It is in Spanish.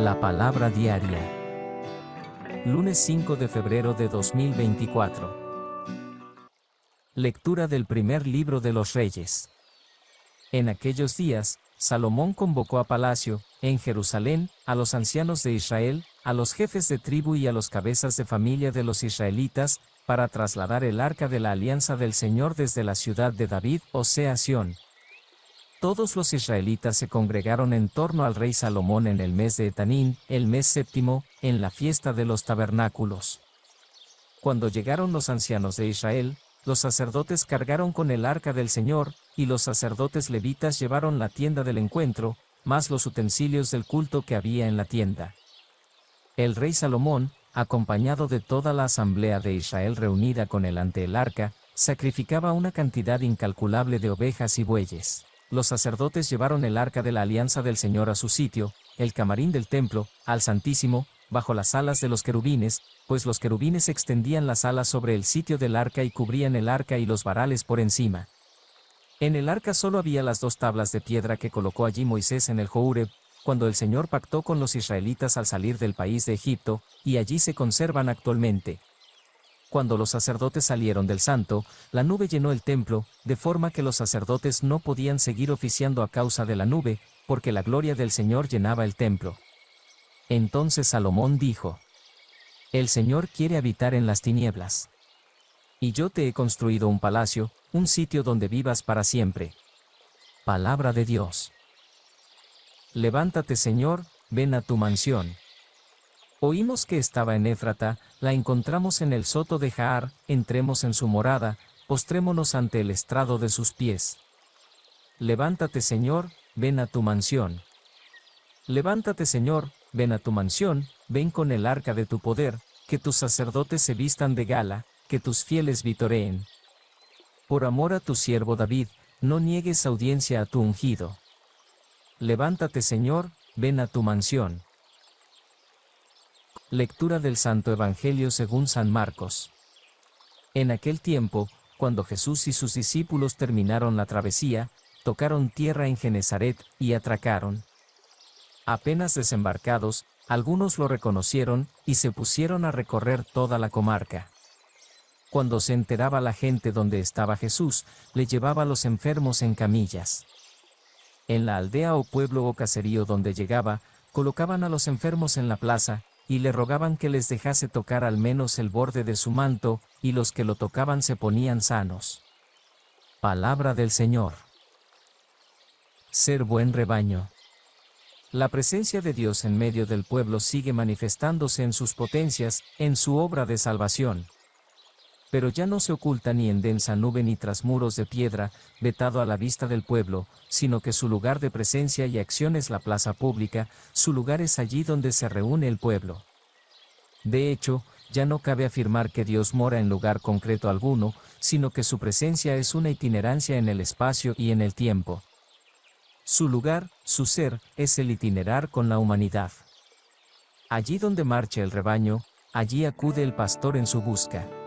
La Palabra Diaria. Lunes 5 de febrero de 2024. Lectura del primer libro de los reyes. En aquellos días, Salomón convocó a palacio, en Jerusalén, a los ancianos de Israel, a los jefes de tribu y a los cabezas de familia de los israelitas, para trasladar el arca de la alianza del Señor desde la ciudad de David, o sea Sión, todos los israelitas se congregaron en torno al rey Salomón en el mes de Etanín, el mes séptimo, en la fiesta de los tabernáculos. Cuando llegaron los ancianos de Israel, los sacerdotes cargaron con el arca del Señor, y los sacerdotes levitas llevaron la tienda del encuentro, más los utensilios del culto que había en la tienda. El rey Salomón, acompañado de toda la asamblea de Israel reunida con él ante el arca, sacrificaba una cantidad incalculable de ovejas y bueyes los sacerdotes llevaron el arca de la alianza del Señor a su sitio, el camarín del templo, al Santísimo, bajo las alas de los querubines, pues los querubines extendían las alas sobre el sitio del arca y cubrían el arca y los varales por encima. En el arca solo había las dos tablas de piedra que colocó allí Moisés en el Joureb, cuando el Señor pactó con los israelitas al salir del país de Egipto, y allí se conservan actualmente. Cuando los sacerdotes salieron del santo, la nube llenó el templo, de forma que los sacerdotes no podían seguir oficiando a causa de la nube, porque la gloria del Señor llenaba el templo. Entonces Salomón dijo, El Señor quiere habitar en las tinieblas. Y yo te he construido un palacio, un sitio donde vivas para siempre. Palabra de Dios. Levántate Señor, ven a tu mansión, Oímos que estaba en Éfrata, la encontramos en el soto de Jaar, entremos en su morada, postrémonos ante el estrado de sus pies. Levántate Señor, ven a tu mansión. Levántate Señor, ven a tu mansión, ven con el arca de tu poder, que tus sacerdotes se vistan de gala, que tus fieles vitoreen. Por amor a tu siervo David, no niegues audiencia a tu ungido. Levántate Señor, ven a tu mansión. Lectura del Santo Evangelio según San Marcos. En aquel tiempo, cuando Jesús y sus discípulos terminaron la travesía, tocaron tierra en Genezaret y atracaron. Apenas desembarcados, algunos lo reconocieron y se pusieron a recorrer toda la comarca. Cuando se enteraba la gente donde estaba Jesús, le llevaba a los enfermos en camillas. En la aldea o pueblo o caserío donde llegaba, colocaban a los enfermos en la plaza y le rogaban que les dejase tocar al menos el borde de su manto, y los que lo tocaban se ponían sanos. Palabra del Señor. Ser buen rebaño. La presencia de Dios en medio del pueblo sigue manifestándose en sus potencias, en su obra de salvación pero ya no se oculta ni en densa nube ni tras muros de piedra, vetado a la vista del pueblo, sino que su lugar de presencia y acción es la plaza pública, su lugar es allí donde se reúne el pueblo. De hecho, ya no cabe afirmar que Dios mora en lugar concreto alguno, sino que su presencia es una itinerancia en el espacio y en el tiempo. Su lugar, su ser, es el itinerar con la humanidad. Allí donde marcha el rebaño, allí acude el pastor en su busca.